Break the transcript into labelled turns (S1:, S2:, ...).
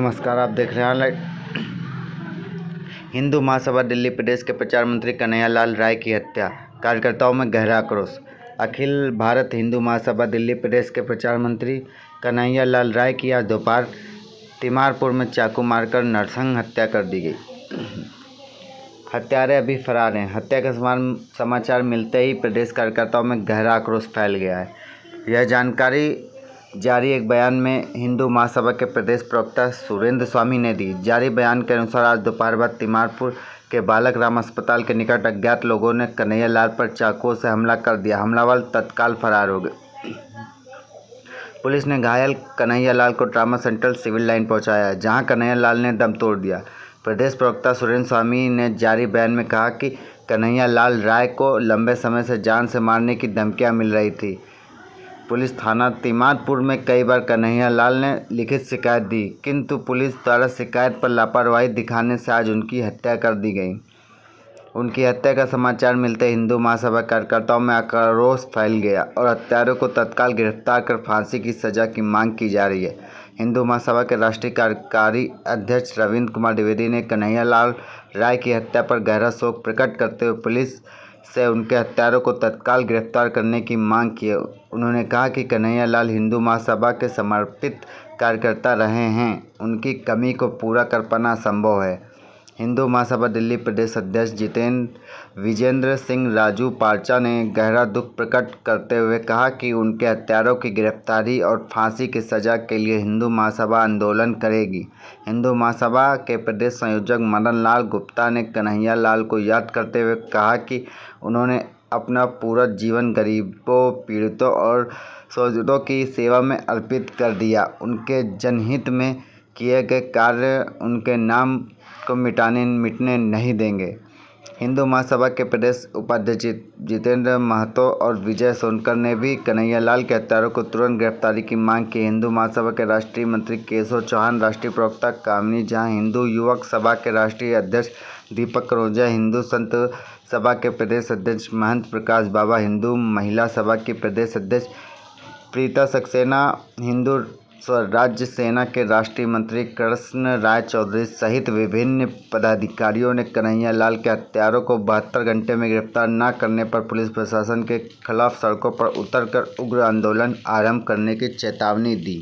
S1: नमस्कार आप देख रहे हैं ऑनलाइन हिंदू महासभा दिल्ली प्रदेश के प्रचार मंत्री कन्हैया लाल राय की हत्या कार्यकर्ताओं में गहरा आक्रोश अखिल भारत हिंदू महासभा दिल्ली प्रदेश के प्रचार मंत्री कन्हैया लाल राय की आज दोपहर तिमारपुर में चाकू मारकर नरसंग हत्या कर दी गई हत्यारे अभी फरार हैं हत्या का समाचार मिलते ही प्रदेश कार्यकर्ताओं में गहरा आक्रोश फैल गया है यह जानकारी जारी एक बयान में हिंदू महासभा के प्रदेश प्रवक्ता सुरेंद्र स्वामी ने दी जारी बयान के अनुसार आज दोपहर बाद तिमारपुर के बालक राम अस्पताल के निकट अज्ञात लोगों ने कन्हैया लाल पर चाकुओं से हमला कर दिया हमलावर तत्काल फरार हो गए पुलिस ने घायल कन्हैया लाल को ट्रामा सेंटर सिविल लाइन पहुंचाया जहां कन्हैया लाल ने दम तोड़ दिया प्रदेश प्रवक्ता सुरेंद्र स्वामी ने जारी बयान में कहा कि कन्हैया लाल राय को लंबे समय से जान से मारने की धमकियां मिल रही थी पुलिस थाना तिमादपुर में कई बार कन्हैया लाल ने लिखित शिकायत दी किंतु पुलिस द्वारा शिकायत पर लापरवाही दिखाने से आज उनकी हत्या कर दी गई उनकी हत्या का समाचार मिलते हिंदू महासभा कार्यकर्ताओं में आक्रोश फैल गया और हत्यारों को तत्काल गिरफ्तार कर फांसी की सजा की मांग की जा रही है हिंदू महासभा के राष्ट्रीय कार्यकारी अध्यक्ष रविंद्र कुमार द्विवेदी ने कन्हैया लाल राय की हत्या पर गहरा शोक प्रकट करते हुए पुलिस से उनके हत्यारों को तत्काल गिरफ्तार करने की मांग की उन्होंने कहा कि कन्हैया लाल हिंदू महासभा के समर्पित कार्यकर्ता रहे हैं उनकी कमी को पूरा कर पाना असंभव है हिंदू महासभा दिल्ली प्रदेश अध्यक्ष जितेंद्र विजेंद्र सिंह राजू पार्चा ने गहरा दुख प्रकट करते हुए कहा कि उनके हत्यारों की गिरफ्तारी और फांसी की सजा के लिए हिंदू महासभा आंदोलन करेगी हिंदू महासभा के प्रदेश संयोजक मदन लाल गुप्ता ने कन्हैया लाल को याद करते हुए कहा कि उन्होंने अपना पूरा जीवन गरीबों पीड़ितों और शोषितों की सेवा में अर्पित कर दिया उनके जनहित में किए गए कार्य उनके नाम को मिटाने मिटने नहीं देंगे हिंदू महासभा के प्रदेश उपाध्यक्ष जितेंद्र महतो और विजय सोनकर ने भी कन्हैयालाल के हत्यारों को तुरंत गिरफ्तारी की मांग की हिंदू महासभा के राष्ट्रीय मंत्री केशव चौहान राष्ट्रीय प्रवक्ता कामनी झा हिंदू युवक सभा के राष्ट्रीय अध्यक्ष दीपक करोजा हिंदू संत सभा के प्रदेश अध्यक्ष महंत प्रकाश बाबा हिंदू महिला सभा के प्रदेश अध्यक्ष प्रीता सक्सेना हिंदू राज्य सेना के राष्ट्रीय मंत्री कृष्ण राय चौधरी सहित विभिन्न पदाधिकारियों ने कन्हैया लाल के हत्यारों को बहत्तर घंटे में गिरफ्तार न करने पर पुलिस प्रशासन के खिलाफ सड़कों पर उतर कर उग्र आंदोलन आरंभ करने की चेतावनी दी